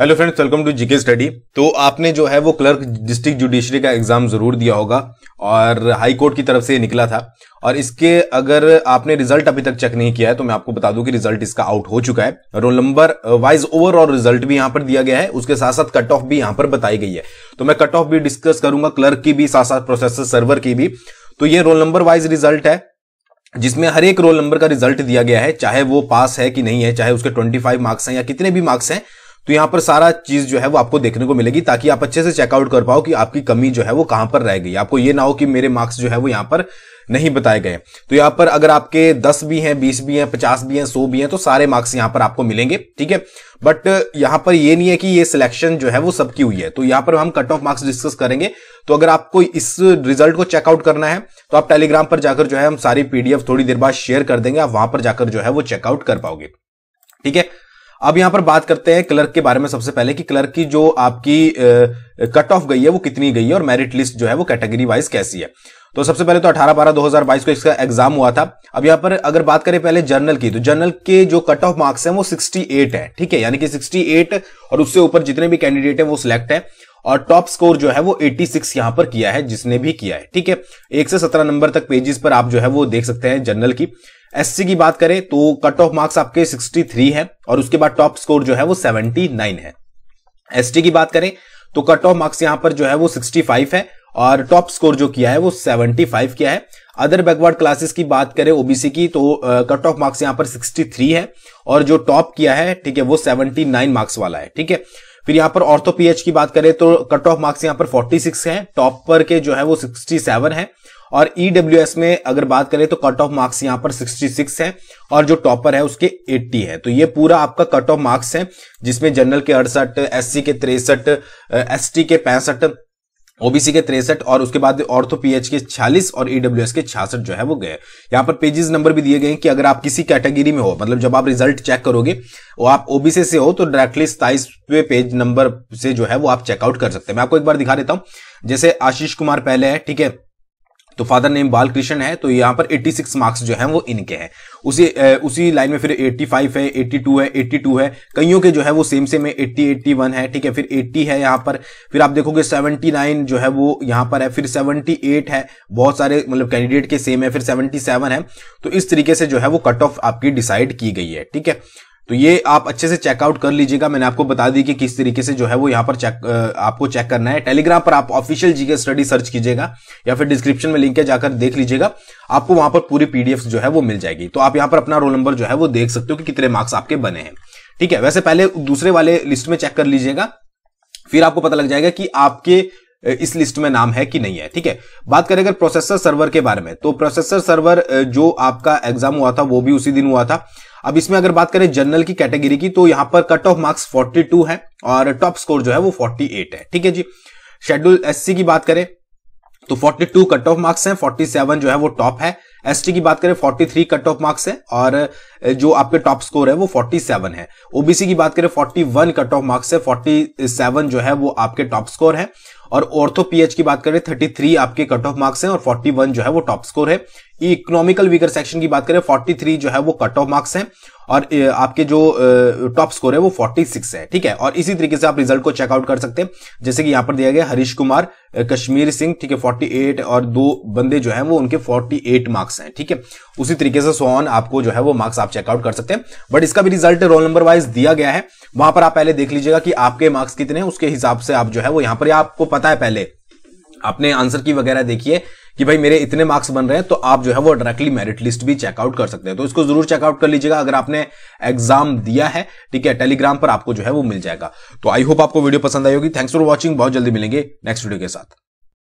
Hello friends welcome to GK study तो आपने जो है वो क्लर्क डिस्ट्रिक्ट जुडिशरी का एग्जाम जरूर दिया होगा और हाई कोर्ट की तरफ से निकला था और इसके अगर आपने रिजल्ट अभी तक चेक नहीं किया है तो मैं आपको बता दूं कि रिजल्ट इसका आउट हो चुका है roll number wise overall result भी यहां पर दिया गया है उसके साथ साथ कट ऑफ भी यहां पर बताई गई है तो मैं कट ऑफ भी डिस्कस करूंगा क्लर्क की भी साथ साथ प्रोसेसर सर्वर की भी तो ये रोल नंबर वाइज रिजल्ट है जिसमें हर एक रोल नंबर का रिजल्ट दिया गया है चाहे वो पास है कि नहीं है चाहे उसके फाइव मार्क्स हैं या कितने भी मार्क्स हैं तो यहाँ पर सारा चीज जो है वो आपको देखने को मिलेगी ताकि आप अच्छे से चेकआउट कर पाओ कि आपकी कमी जो है वो कहां पर रह गई आपको ये ना हो कि मेरे मार्क्स जो है वो यहाँ पर नहीं बताए गए तो यहाँ पर अगर आपके 10 भी हैं 20 भी हैं 50 भी हैं 100 भी हैं तो सारे मार्क्स यहाँ पर आपको मिलेंगे ठीक है बट यहाँ पर ये नहीं है कि ये सिलेक्शन जो है वो सबकी हुई है तो यहाँ पर हम कट ऑफ मार्क्स डिस्कस करेंगे तो अगर आपको इस रिजल्ट को चेकआउट करना है तो आप टेलीग्राम पर जाकर जो है हम सारी पीडीएफ थोड़ी देर बाद शेयर कर देंगे आप वहां पर जाकर जो है वो चेकआउट कर पाओगे ठीक है अब यहां पर बात करते हैं क्लर्क के बारे में सबसे पहले कि क्लर्क की जो आपकी कट ऑफ गई है वो कितनी गई है और मेरिट लिस्ट जो है वो कैटेगरी वाइज कैसी है तो सबसे पहले तो 18 बारह 2022 को इसका एग्जाम हुआ था अब यहां पर अगर बात करें पहले जर्नल की तो जर्नल के जो कट ऑफ मार्क्स हैं वो 68 है ठीक है यानी कि 68 और उससे ऊपर जितने भी कैंडिडेट हैं वो सिलेक्ट है और टॉप स्कोर जो है वो 86 यहां पर किया है जिसने भी किया है ठीक है एक से सत्रह नंबर तक पेजेस पर आप जो है वो देख सकते हैं जर्नल की एससी की बात करें तो कट ऑफ मार्क्स आपके 63 है और उसके बाद टॉप स्कोर जो है वो 79 है एसटी की बात करें तो कट ऑफ मार्क्स यहां पर जो है वो 65 है और टॉप स्कोर जो किया है वो 75 किया है अदर बैकवर्ड क्लासेस की बात करें ओबीसी की तो कट ऑफ मार्क्स यहां पर 63 है और जो टॉप किया है ठीक है वो 79 मार्क्स वाला है ठीक है फिर यहां पर ऑर्थो पीएच की बात करें तो कट ऑफ मार्क्स यहाँ पर 46 है टॉप पर के जो है वो 67 है और ईडब्ल्यू e में अगर बात करें तो कट ऑफ मार्क्स यहां पर 66 है और जो टॉपर है उसके 80 है तो ये पूरा आपका कट ऑफ मार्क्स है जिसमें जनरल के अड़सठ एस के तिरसठ एस के पैंसठ ओबीसी के तिरसठ और उसके बाद ऑर्थो पीएच के 46 और ईडब्ल्यू e के 66 जो है वो गए यहाँ पर पेजेस नंबर भी दिए गए हैं कि अगर आप किसी कैटेगरी में हो मतलब जब आप रिजल्ट चेक करोगे वो आप ओबीसी से हो तो डायरेक्टली सताइसवे पेज नंबर से जो है वो आप चेकआउट कर सकते हैं मैं आपको एक बार दिखा देता हूं जैसे आशीष कुमार पहले है ठीक है तो फादर नेम बालकृष्ण है तो यहाँ पर 86 मार्क्स जो है वो इनके हैं उसी उसी लाइन में फिर 85 है 82 है 82 है कईयों के जो है वो सेम सेम है 80 81 है ठीक है फिर 80 है यहाँ पर फिर आप देखोगे 79 जो है वो यहाँ पर है फिर 78 है बहुत सारे मतलब कैंडिडेट के सेम है फिर 77 है तो इस तरीके से जो है वो कट ऑफ आपकी डिसाइड की गई है ठीक है तो ये आप अच्छे से चेकआउट कर लीजिएगा मैंने आपको बता दी कि किस तरीके से जो है वो यहाँ पर चेक आपको चेक करना है टेलीग्राम पर आप ऑफिशियल जीके स्टडी सर्च कीजिएगा या फिर डिस्क्रिप्शन में लिंक है जाकर देख लीजिएगा आपको वहां पर पूरी पीडीएफ जो है वो मिल जाएगी तो आप यहाँ पर अपना रोल नंबर जो है वो देख सकते हो कि कितने मार्क्स आपके बने हैं ठीक है वैसे पहले दूसरे वाले लिस्ट में चेक कर लीजिएगा फिर आपको पता लग जाएगा कि आपके इस लिस्ट में नाम है कि नहीं है ठीक है बात करें अगर प्रोसेसर सर्वर के बारे में तो प्रोसेसर सर्वर जो आपका एग्जाम हुआ था वो भी उसी दिन हुआ था अब इसमें अगर बात करें जनरल की कैटेगरी की तो यहां पर कट ऑफ मार्क्स 42 है और टॉप स्कोर जो है वो 48 है ठीक है जी शेड्यूल एससी की बात करें तो 42 कट ऑफ मार्क्स हैं 47 जो है वो टॉप है एसटी की बात करें 43 कट ऑफ मार्क्स है और जो आपके टॉप स्कोर है वो 47 है ओबीसी की बात करें 41 कट ऑफ मार्क्स है 47 जो है वो आपके टॉप स्कोर है और ऑर्थो पीएच की बात करें 33 आपके कट ऑफ मार्क्स हैं और 41 जो है वो टॉप स्कोर है इकोनॉमिकल वीकर सेक्शन की बात करें 43 जो है वो कट ऑफ मार्क्स हैं और आपके जो टॉप स्कोर है वो 46 है ठीक है और इसी तरीके से आप रिजल्ट को चेकआउट कर सकते हैं जैसे कि यहां पर दिया गया हरीश कुमार कश्मीर सिंह ठीक है 48 और दो बंदे जो हैं वो उनके 48 मार्क्स हैं ठीक है थीके? उसी तरीके से सोन आपको जो है वो मार्क्स आप चेकआउट कर सकते हैं बट इसका भी रिजल्ट रोल नंबर वाइज दिया गया है वहां पर आप पहले देख लीजिएगा कि आपके मार्क्स कितने उसके हिसाब से आप जो है वो यहां पर आपको पता है पहले आपने आंसर की वगैरह देखिए कि भाई मेरे इतने मार्क्स बन रहे हैं तो आप जो है वो डायरेक्टली मेरिट लिस्ट भी चेकआउट कर सकते हैं तो इसको जरूर चेकआउट कर लीजिएगा अगर आपने एग्जाम दिया है ठीक है टेलीग्राम पर आपको जो है वो मिल जाएगा तो आई होप आपको वीडियो पसंद आई होगी थैंक्स फॉर वॉचिंग बहुत जल्दी मिलेंगे नेक्स्ट वीडियो के साथ